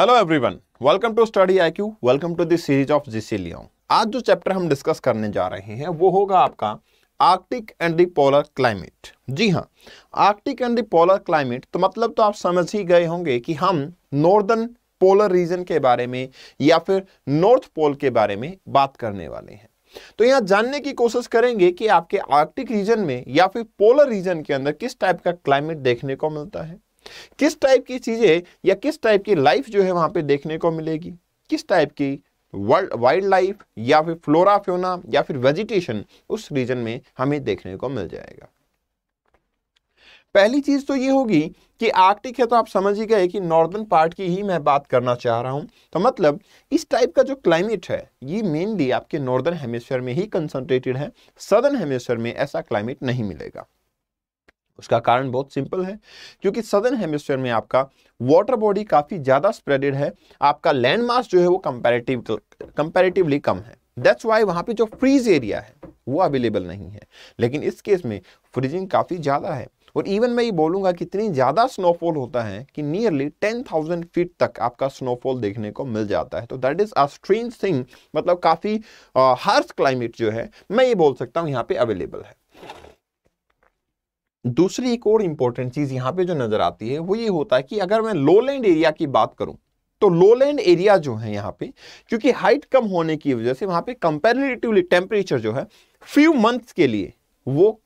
Hello everyone welcome to study IQ welcome to this series of GC Leong आज जो chapter हम discuss करने जा रहे हैं वो होगा आपका Arctic and the polar climate जी हाँ Arctic and the polar climate तो मतलब तो आप समझ ही गए होंगे कि हम नॉर्दर्न पोलर रीजन के बारे में या फिर नॉर्थ पोल के बारे में बात करने वाले हैं तो यहां जानने की कोशिश करेंगे कि आपके आर्कटिक रीजन में या फिर पोलर रीजन के अंदर किस टाइप का क्लाइमेट देखने को मिलता है किस टाइप की चीज़ें या किस टाइप की लाइफ जो है वहां पे देखने को मिलेगी किस टाइप की वर्ल्ड वाइल्ड लाइफ या फिर फ्लोरा फ्योना या फिर वेजिटेशन उस रीजन में हमें देखने को मिल जाएगा पहली चीज़ तो ये होगी कि आर्कटिक है तो आप समझ ही गए कि नॉर्दर्न पार्ट की ही मैं बात करना चाह रहा हूं तो मतलब इस टाइप का जो क्लाइमेट है ये मेनली आपके नॉर्दर्न हेमिस्फेयर में ही कंसंट्रेटेड है सदर्न हेमिस्फेयर में ऐसा क्लाइमेट नहीं मिलेगा उसका कारण बहुत सिंपल है क्योंकि सदर्न हेमिस्फेयर में आपका वाटर बॉडी काफ़ी ज़्यादा स्प्रेडेड है आपका लैंड मास जो है वो कंपेरेटिव कंपेरेटिवली कम है दैट्स वाई वहाँ पे जो फ्रीज एरिया है वो अवेलेबल नहीं है लेकिन इस केस में फ्रीजिंग काफ़ी ज़्यादा है और इवन मैं ये बोलूँगा कि इतनी ज़्यादा स्नोफॉल होता है कि नियरली टेन थाउजेंड फीट तक आपका स्नोफॉल देखने को मिल जाता है तो दैट इज़ मतलब अ स्ट्रेंज थिंग मतलब काफ़ी हार्श क्लाइमेट जो है मैं ये बोल सकता हूँ यहाँ पे अवेलेबल है दूसरी एक और इंपॉर्टेंट चीज यहां पे जो नजर आती है वो ये होता है कि अगर मैं लोलैंड एरिया की बात करूं तो लोलैंड एरिया जो है यहाँ पे क्योंकि हाइट कम होने की वजह से वहां पे कंपेरेटिवली टेम्परेचर जो है फ्यू मंथ्स के लिए वो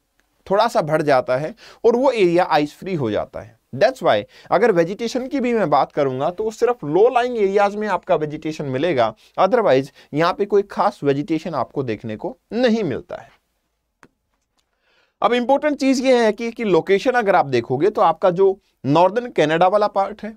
थोड़ा सा बढ़ जाता है और वो एरिया आइस फ्री हो जाता है दैट्स वाई अगर वेजिटेशन की भी मैं बात करूंगा तो सिर्फ लो लाइंग एरियाज में आपका वेजिटेशन मिलेगा अदरवाइज यहाँ पे कोई खास वेजिटेशन आपको देखने को नहीं मिलता है अब इंपॉर्टेंट चीज ये है कि, कि लोकेशन अगर आप देखोगे तो आपका जो नॉर्दर्न कैनेडा वाला पार्ट है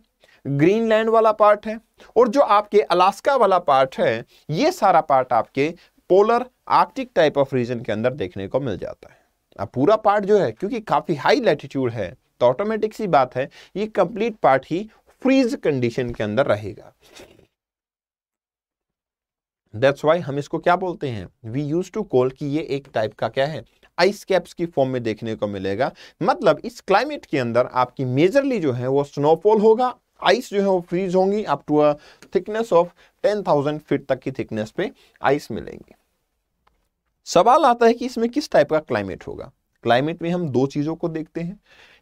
ग्रीनलैंड वाला पार्ट है और जो आपके अलास्का वाला पार्ट है ये सारा पार्ट आपके polar Arctic type of region के अंदर देखने को मिल जाता है अब पूरा पार्ट जो है क्योंकि काफी हाई लैटिट्यूड है तो ऑटोमेटिक सी बात है ये कंप्लीट पार्ट ही फ्रीज कंडीशन के अंदर रहेगा दैट्स वाई हम इसको क्या बोलते हैं वी यूज टू कॉल कि ये एक टाइप का क्या है आइस कैप्स की फॉर्म में देखने को मिलेगा मतलब इस क्लाइमेट के अंदर आपकी मेजरली जो है वो स्नोफॉल होगा आइस जो है वो फ्रीज होंगी up to a thickness of 10,000 feet तक की थिकनेस पे आइस मिलेंगी सवाल आता है कि इसमें किस टाइप का क्लाइमेट होगा क्लाइमेट में हम दो चीज़ों को देखते हैं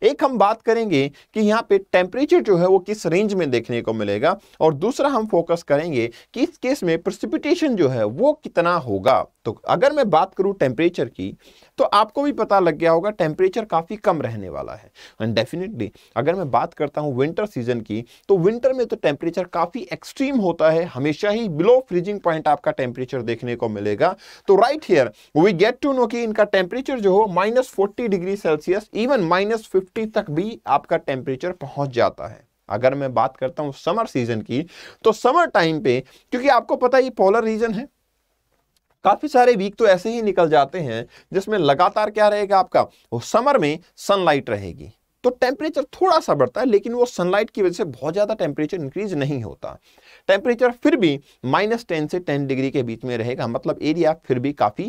एक हम बात करेंगे कि यहाँ पे टेम्परेचर जो है वो किस रेंज में देखने को मिलेगा और दूसरा हम फोकस करेंगे कि इस केस में प्रसिपिटेशन जो है वो कितना होगा तो अगर मैं बात करूँ टेम्परेचर की तो आपको भी पता लग गया होगा टेम्परेचर काफ़ी कम रहने वाला है एंड डेफिनेटली अगर मैं बात करता हूँ विंटर सीजन की तो विंटर में तो टेम्परेचर काफ़ी एक्सट्रीम होता है हमेशा ही बिलो फ्रीजिंग पॉइंट आपका टेम्परेचर देखने को मिलेगा तो right here we get to know कि इनका टेम्परेचर जो हो minus forty degree Celsius even minus fifty fifty तक भी आपका टेम्परेचर पहुंच जाता है अगर मैं बात करता हूं समर सीजन की तो समर टाइम पे क्योंकि आपको पता ये पोलर रीजन है काफी सारे वीक तो ऐसे ही निकल जाते हैं जिसमें लगातार क्या रहेगा आपका वो समर में सनलाइट रहेगी तो टेम्परेचर थोड़ा सा बढ़ता है लेकिन वो सनलाइट की वजह से बहुत ज़्यादा टेम्परेचर इंक्रीज नहीं होता टेम्परेचर फिर भी माइनस टेन से टेन डिग्री के बीच में रहेगा मतलब एरिया फिर भी काफ़ी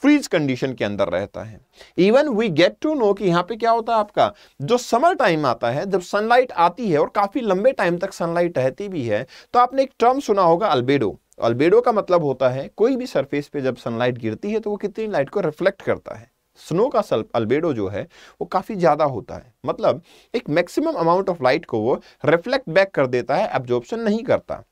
फ्रीज कंडीशन के अंदर रहता है even we get to know कि यहाँ पे क्या होता है आपका जो समर टाइम आता है जब सनलाइट आती है और काफ़ी लंबे टाइम तक सनलाइट रहती भी है तो आपने एक टर्म सुना होगा अल्बेडो अल्बेडो का मतलब होता है कोई भी सरफेस पे जब सनलाइट गिरती है तो वो कितनी लाइट को रिफ्लेक्ट करता है स्नो का अल्बेडो जो है वो काफ़ी ज़्यादा होता है मतलब एक मैक्सिमम अमाउंट ऑफ लाइट को वो रिफ्लेक्ट बैक कर देता है एब्जॉर्प्शन नहीं करता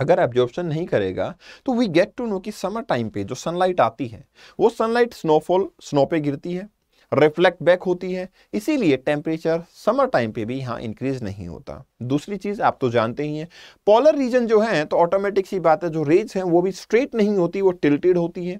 अगर एब्जॉर्प्शन नहीं करेगा तो वी गेट टू नो कि समर टाइम पे जो सनलाइट आती है वो सनलाइट स्नोफॉल स्नो पे गिरती है रिफ्लेक्ट बैक होती है इसीलिए टेम्परेचर समर टाइम पे भी यहाँ इंक्रीज नहीं होता दूसरी चीज़ आप तो जानते ही हैं पॉलर रीजन जो है तो ऑटोमेटिक सी बात है जो रेज हैं वो भी स्ट्रेट नहीं होती वो टिल्टेड होती है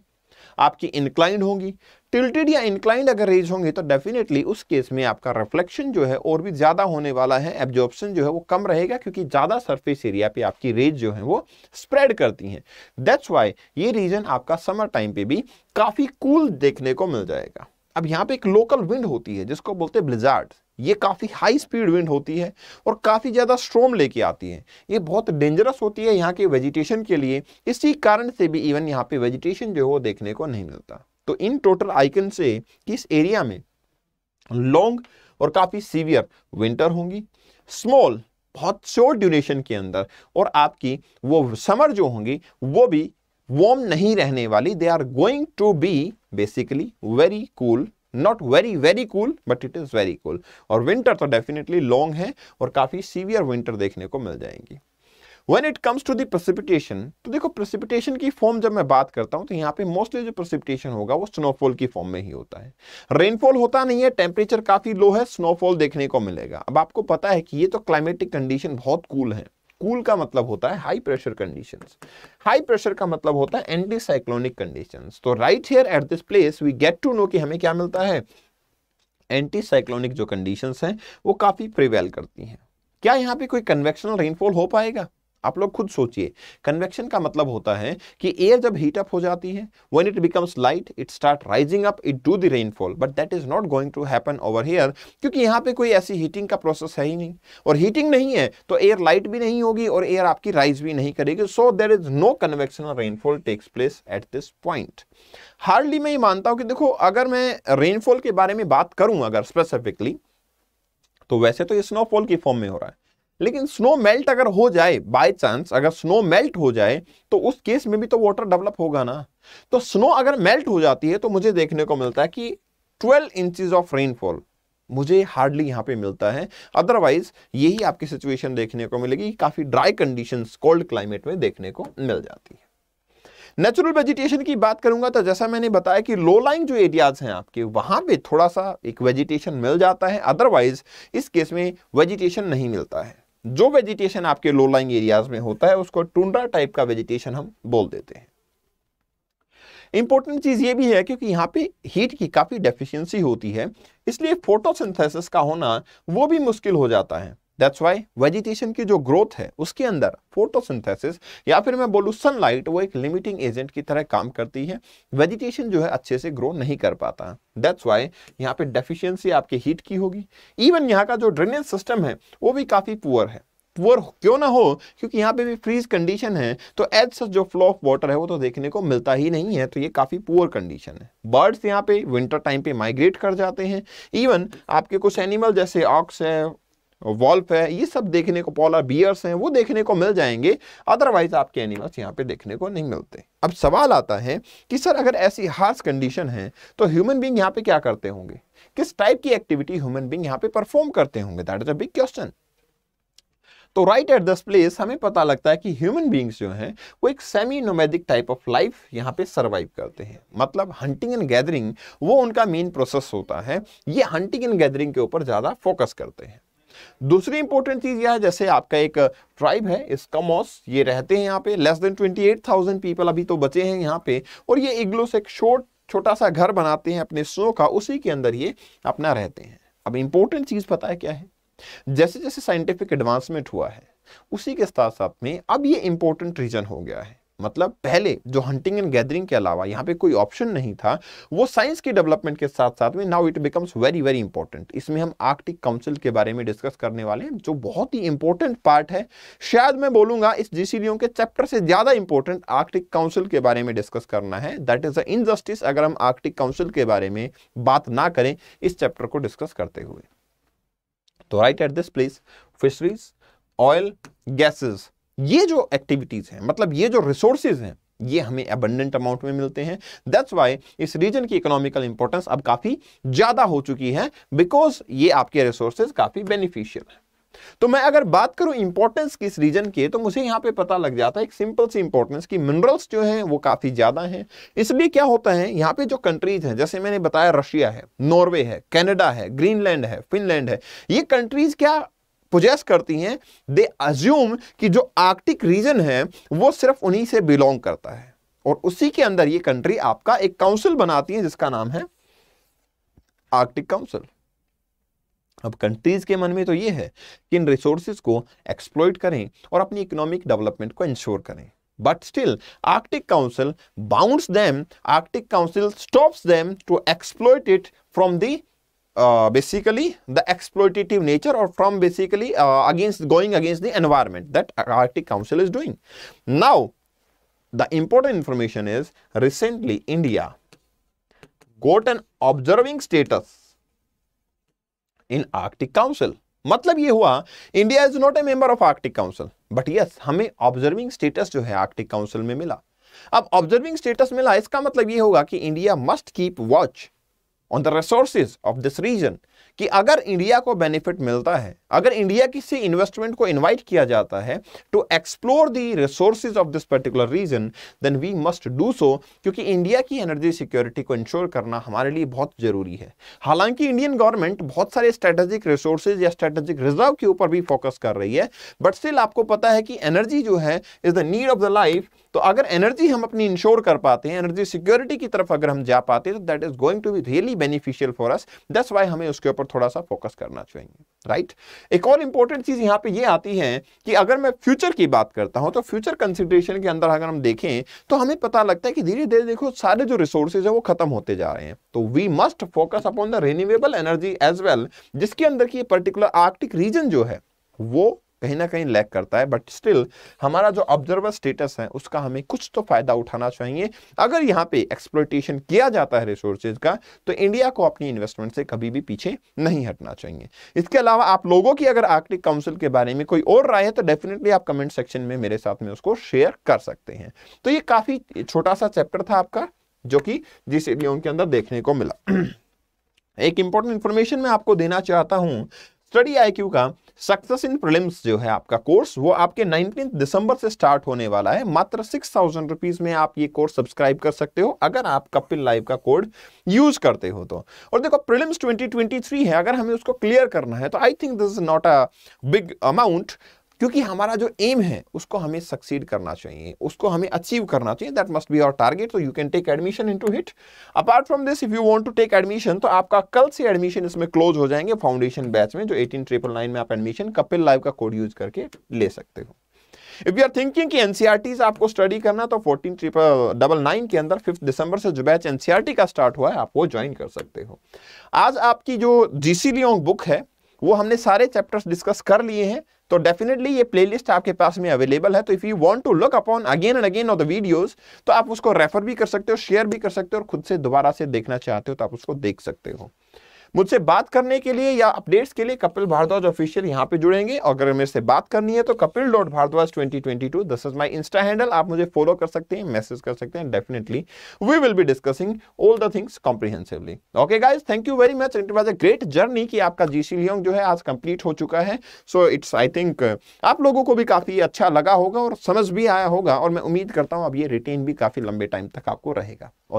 आपकी इंक्लाइंड होगी टिल्टेड या इंक्लाइंड अगर रेज होंगे तो डेफिनेटली उस केस में आपका रिफ्लेक्शन जो है और भी ज़्यादा होने वाला है एब्जॉर्प्शन जो है वो कम रहेगा क्योंकि ज़्यादा सरफेस एरिया पे आपकी रेज जो है वो स्प्रेड करती हैं दैट्स वाई ये रीजन आपका समर टाइम पे भी काफ़ी कूल cool देखने को मिल जाएगा अब यहाँ पे एक लोकल विंड होती है जिसको बोलते हैं ब्लिजार्ड ये काफ़ी हाई स्पीड विंड होती है और काफ़ी ज़्यादा स्ट्रोम लेके आती है ये बहुत डेंजरस होती है यहाँ के वेजिटेशन के लिए इसी कारण से भी इवन यहाँ पे वेजिटेशन जो है वो देखने को नहीं मिलता तो इन टोटल आइकन से किस एरिया में लॉन्ग और काफ़ी सीवियर विंटर होंगी स्मॉल बहुत शॉर्ट ड्यूरेशन के अंदर और आपकी वो समर जो होंगी वो भी वार्म नहीं रहने वाली they are going to be basically very cool not very very cool but it is very cool और विंटर तो डेफिनेटली लॉन्ग है और काफ़ी सीवियर विंटर देखने को मिल जाएंगी when it comes to the तो देखो प्रेसिपिटेशन की फॉर्म जब मैं बात करता हूँ तो यहाँ पे मोस्टली जो प्रेसिपिटेशन होगा वो स्नोफॉल की फॉर्म में ही होता है रेनफॉल होता नहीं है टेम्परेचर काफी लो है स्नोफॉल देखने को मिलेगा अब आपको पता है कि ये तो क्लाइमेटिक कंडीशन बहुत कूल है कूल का मतलब होता है high pressure condition high pressure का मतलब होता है एंटी साइक्लोनिक कंडीशन तो right here at this place we get to know कि हमें क्या मिलता है एंटी साइक्लोनिक जो कंडीशन है वो काफ़ी प्रिवेल करती हैं क्या यहाँ पे कोई कन्वेक्शनल रेनफॉल हो पाएगा आप लोग खुद सोचिए कन्वेक्शन का मतलब होता है कि एयर जब हीट अप हो जाती है when it becomes light it start rising up it do the rainfall but that is not going to happen over here क्योंकि यहाँ पे कोई ऐसी हीटिंग का प्रोसेस है ही नहीं और हीटिंग नहीं है तो एयर लाइट भी नहीं होगी और एयर आपकी राइज भी नहीं करेगी so there is no convection rainfall takes place at this point hardly मैं ये मानता हूँ कि देखो अगर मैं रेनफॉल के बारे में बात करूँ अगर स्पेसिफिकली तो वैसे तो ये स्नोफॉल की फॉर्म में हो रहा है लेकिन स्नो मेल्ट अगर हो जाए बाय चांस अगर स्नो मेल्ट हो जाए तो उस केस में भी तो वाटर डेवलप होगा ना तो स्नो अगर मेल्ट हो जाती है तो मुझे देखने को मिलता है कि 12 इंचज ऑफ रेनफॉल मुझे हार्डली यहाँ पे मिलता है अदरवाइज यही आपकी सिचुएशन देखने को मिलेगी काफ़ी ड्राई कंडीशन कोल्ड क्लाइमेट में देखने को मिल जाती है नेचुरल वेजिटेशन की बात करूंगा तो जैसा मैंने बताया कि लो लाइंग जो एरियाज हैं आपके वहां पे थोड़ा सा एक वेजिटेशन मिल जाता है अदरवाइज इस केस में वेजिटेशन नहीं मिलता है जो वेजिटेशन आपके लो लाइंग एरियाज में होता है उसको टूंडा टाइप का वेजिटेशन हम बोल देते हैं इंपॉर्टेंट चीज ये भी है क्योंकि यहाँ पे हीट की काफी डेफिशिएंसी होती है इसलिए फोटोसिंथेसिस का होना वो भी मुश्किल हो जाता है दैट्स वाई वेजिटेशन की जो ग्रोथ है उसके अंदर फोटोसिंथेसिस या फिर मैं बोलूँ सनलाइट वो एक लिमिटिंग एजेंट की तरह काम करती है वेजिटेशन जो है अच्छे से ग्रो नहीं कर पाता दैट्स वाई यहाँ पे डेफिशिएंसी आपके हीट की होगी इवन यहाँ का जो ड्रेनेज सिस्टम है वो भी काफ़ी पुअर है पुअर क्यों ना हो क्योंकि यहाँ पे भी फ्रीज कंडीशन है तो एज सच जो फ्लो ऑफ वाटर है वो तो देखने को मिलता ही नहीं है तो ये काफ़ी पुअर कंडीशन है बर्ड्स यहाँ पे विंटर टाइम पे माइग्रेट कर जाते हैं इवन आपके कुछ एनिमल जैसे ऑक्स है वॉल्फ है ये सब देखने को पॉलर बियर्स हैं वो देखने को मिल जाएंगे अदरवाइज आपके एनिमल्स यहाँ पे देखने को नहीं मिलते अब सवाल आता है कि सर अगर ऐसी हार्स कंडीशन है तो ह्यूमन बींग यहाँ पे क्या करते होंगे किस टाइप की एक्टिविटी ह्यूमन बींग यहाँ पे परफॉर्म करते होंगे that is a big question तो राइट एट दिस प्लेस हमें पता लगता है कि ह्यूमन बींग्स जो हैं वो एक semi nomadic type of life यहाँ पे सरवाइव करते हैं मतलब हंटिंग एंड गैदरिंग वो उनका मेन प्रोसेस होता है ये हंटिंग एंड गैदरिंग के ऊपर ज़्यादा फोकस करते हैं दूसरी इंपॉर्टेंट चीज यह है जैसे आपका एक ट्राइब है इसका मॉस ये रहते हैं यहाँ पे less than twenty eight thousand people अभी तो बचे हैं यहाँ पे और ये इग्लो से एक शोर्ट छोटा सा घर बनाते हैं अपने स्नो का उसी के अंदर ये अपना रहते हैं अब इंपॉर्टेंट चीज पता है क्या है जैसे जैसे साइंटिफिक एडवांसमेंट हुआ है उसी के साथ साथ में अब ये इंपॉर्टेंट रीजन हो गया है मतलब पहले जो हंटिंग एंड गैदरिंग के अलावा यहाँ पे कोई ऑप्शन नहीं था वो साइंस की डेवलपमेंट के साथ साथ में now it becomes very very important इसमें हम आर्कटिक काउंसिल के बारे में डिस्कस करने वाले हैं जो बहुत ही इंपॉर्टेंट पार्ट है शायद मैं बोलूंगा इस जीसीडीओ के चैप्टर से ज्यादा इंपॉर्टेंट आर्कटिक काउंसिल के बारे में डिस्कस करना है दैट इज अ इनजस्टिस अगर हम आर्कटिक काउंसिल के बारे में बात ना करें इस चैप्टर को डिस्कस करते हुए तो right at this place fisheries oil gases ये जो एक्टिविटीज़ हैं मतलब ये जो रिसोर्सेज हैं ये हमें अबंडेंट अमाउंट में मिलते हैं दैट्स वाई इस रीजन की इकोनॉमिकल इंपॉर्टेंस अब काफ़ी ज़्यादा हो चुकी है बिकॉज ये आपके रिसोर्सेज काफ़ी बेनिफिशियल है तो मैं अगर बात करूं इंपॉर्टेंस किस रीजन की तो मुझे यहां पे पता लग जाता है एक सिंपल सी इंपॉर्टेंस कि मिनरल्स जो हैं वो काफ़ी ज़्यादा हैं इसलिए क्या होता है यहाँ पे जो कंट्रीज हैं जैसे मैंने बताया रशिया है नॉर्वे है कनाडा है ग्रीनलैंड है फिनलैंड है ये कंट्रीज क्या पोजेस करती हैं दे अज्यूम कि जो आर्कटिक रीजन है वो सिर्फ उन्हीं से बिलोंग करता है और उसी के अंदर ये कंट्री आपका एक काउंसिल बनाती है जिसका नाम है आर्कटिक काउंसिल अब कंट्रीज के मन में तो ये है कि इन रिसोर्सेज को एक्सप्लोइट करें और अपनी इकोनॉमिक डेवलपमेंट को इंश्योर करें but still Arctic council bounds them arctic council stops them to exploit it from the uh, basically the exploitative nature or from basically uh, against going against the environment that Arctic Council is doing. Now, the important information is recently India got an observing status in Arctic Council. मतलब ये हुआ India is not a member of Arctic council but yes हमें observing status जो है Arctic council में मिला अब observing status मिला इसका मतलब ये होगा कि India must keep watch on the resources of this region कि अगर इंडिया को बेनिफिट मिलता है अगर इंडिया किसी इन्वेस्टमेंट को इन्वाइट किया जाता है to explore the resources of this particular region then we must do so क्योंकि इंडिया की एनर्जी सिक्योरिटी को इंश्योर करना हमारे लिए बहुत जरूरी है हालांकि इंडियन गवर्नमेंट बहुत सारे स्ट्रेटेजिक रिसोर्सेज या स्ट्रेटेजिक रिजर्व के ऊपर भी फोकस कर रही है बट स्टिल आपको पता है कि एनर्जी जो है is the need of the life तो अगर एनर्जी हम अपनी इंश्योर कर पाते हैं एनर्जी सिक्योरिटी की तरफ अगर हम जा पाते हैं तो that is going to be really beneficial for us that's why हमें उसके ऊपर थोड़ा सा फोकस करना चाहिए राइट right? एक और इंपॉर्टेंट चीज यहाँ पे ये यह आती है कि अगर मैं फ्यूचर की बात करता हूँ तो फ्यूचर कंसिडरेशन के अंदर अगर हम देखें तो हमें पता लगता है कि धीरे धीरे देखो सारे जो रिसोर्सेज है वो खत्म होते जा रहे हैं तो we must focus upon the renewable energy as well जिसके अंदर की पर्टिकुलर आर्टिक रीजन जो है वो कहीं ना कहीं लैक करता है बट स्टिल हमारा जो ऑब्जर्वर स्टेटस है उसका हमें कुछ तो फायदा उठाना चाहिए अगर यहाँ पे एक्सप्लोटेशन किया जाता है रिसोर्सेज का तो इंडिया को अपनी इन्वेस्टमेंट से कभी भी पीछे नहीं हटना चाहिए इसके अलावा आप लोगों की अगर आर्टिक काउंसिल के बारे में कोई और राय है तो डेफिनेटली आप कमेंट सेक्शन में मेरे साथ में उसको शेयर कर सकते हैं तो ये काफी छोटा सा चैप्टर था आपका जो कि जिस एरिया के अंदर देखने को मिला एक इंपॉर्टेंट इंफॉर्मेशन मैं आपको देना चाहता हूं स्टडी आईक्यू का सक्सेस इन प्रिलिम्स जो है आपका कोर्स वो आपके नाइनटीन दिसंबर से स्टार्ट होने वाला है मात्र सिक्स थाउजेंड रुपीज में आप ये कोर्स सब्सक्राइब कर सकते हो अगर आप कपिल लाइव का कोड यूज करते हो तो और देखो प्रिलिम्स 2023 है अगर हमें उसको क्लियर करना है तो I think this is not a big amount क्योंकि हमारा जो एम है उसको हमें सक्सीड करना चाहिए उसको हमें अचीव करना चाहिए that must be our target तो you can take admission into it apart from this if you want to take admission तो आपका कल से एडमिशन इसमें क्लोज हो जाएंगे फाउंडेशन बैच में जो एटीन ट्रिपल नाइन में आप एडमिशन कपिल लाइव का कोड यूज करके ले सकते हो इफ यू आर थिंकिंग कि एनसीआरटी से e आपको स्टडी करना तो फोर्टीन ट्रिपल डबल नाइन के अंदर फिफ्थ दिसंबर से जो बैच एनसीआरटी e का स्टार्ट हुआ है आप वो ज्वाइन कर सकते हो आज आपकी जो जीसी लियोंग बुक है वो हमने सारे चैप्टर्स डिस्कस कर लिए हैं तो डेफिनेटली ये प्लेलिस्ट आपके पास में अवेलेबल है तो if you want to look upon again and again of the videos तो आप उसको रेफर भी कर सकते हो शेयर भी कर सकते हो और खुद से दोबारा से देखना चाहते हो तो आप उसको देख सकते हो मुझसे बात करने के लिए या अपडेट्स के लिए कपिल भारद्वाज ऑफिशियल यहाँ पे जुड़ेंगे अगर मेरे से बात करनी है तो Kapil dot Bhardwaj twenty twenty two this is my insta handle आप मुझे फॉलो कर सकते हैं मैसेज कर सकते हैं definitely we will be discussing all the things comprehensively okay guys thank you very much it was a great journey की आपका जी सी जो है आज कंप्लीट हो चुका है सो इट्स आई थिंक आप लोगों को भी काफ़ी अच्छा लगा होगा और समझ भी आया होगा और मैं उम्मीद करता हूँ अब ये रिटेन भी काफ़ी लंबे टाइम तक आपको रहेगा